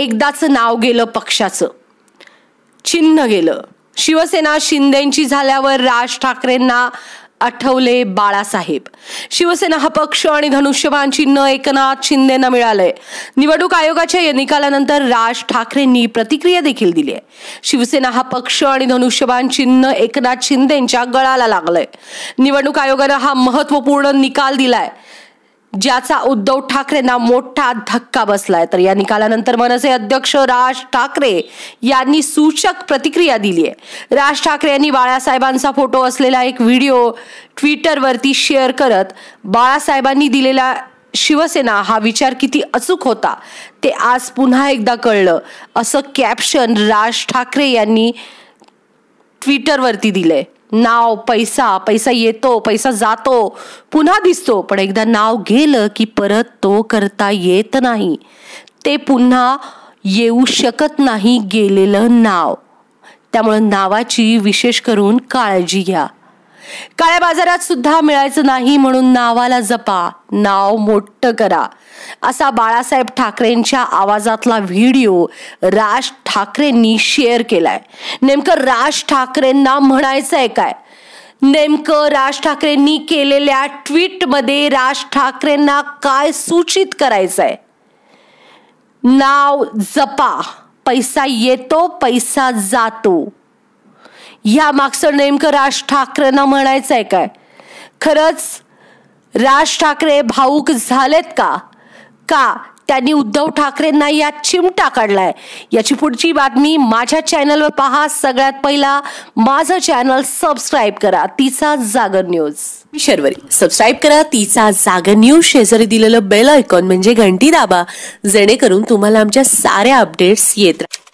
एकदाचं नाव गेलं पक्षाचं चिन्ह गेलं शिवसेना शिंदेंची झाल्यावर राज ठाकरेंना आठवले बाळासाहेब शिवसेना हा पक्ष आणि धनुष्यबाण चिन्ह एकनाथ शिंदेना मिळालंय निवडणूक आयोगाच्या या निकालानंतर राज ठाकरेंनी प्रतिक्रिया देखील दिली आहे शिवसेना हा पक्ष आणि धनुष्यबाण चिन्ह एकनाथ शिंदेंच्या गळाला लागलंय निवडणूक आयोगानं हा महत्वपूर्ण निकाल दिलाय ज्याचा उद्धव ठाकरेंना मोठा धक्का बसलाय तर या निकालानंतर मनसे अध्यक्ष राज ठाकरे यांनी सूचक प्रतिक्रिया दिली आहे राज ठाकरे यांनी बाळासाहेबांचा फोटो असलेला एक व्हिडिओ ट्विटरवरती शेअर करत बाळासाहेबांनी दिलेला शिवसेना हा विचार किती अचूक होता ते आज पुन्हा एकदा कळलं असं कॅप्शन राज ठाकरे यांनी ट्विटरवरती दिलंय नाव पैसा पैसा येतो पैसा जातो पुन्हा दिसतो पण एकदा नाव गेलं की परत तो करता येत नाही ते पुन्हा येऊ शकत नाही गेलेलं नाव त्यामुळं नावाची विशेष करून काळजी घ्या काळ्या बाजारात सुद्धा मिळायचं नाही म्हणून नावाला जपा नाव मोठं करा असा बाळासाहेब ठाकरेंच्या आवाजातला व्हिडिओ राज ठाकरेंनी शेअर केलाय नेमकं राज ठाकरेंना म्हणायचंय काय नेमकं राज ठाकरेंनी केलेल्या ट्विटमध्ये राज ठाकरेंना काय सूचित करायचंय नाव जपा पैसा येतो पैसा जातो ह्या मागचं नेमकं राज ठाकरेंना म्हणायचं आहे काय खरंच राज ठाकरे भाऊक झालेत का का त्यांनी उद्धव ठाकरेंना या चिमटा काढलाय याची पुढची बातमी माझ्या चॅनलवर पहा सगळ्यात पहिला माझं चॅनल सबस्क्राईब करा तिचा जागर न्यूज शर्वरी सबस्क्राईब करा तिचा जागर न्यूज शेजारी दिलेलं बेल आयकॉन म्हणजे घंटी दाबा जेणेकरून तुम्हाला आमच्या साऱ्या अपडेट्स येत राहतील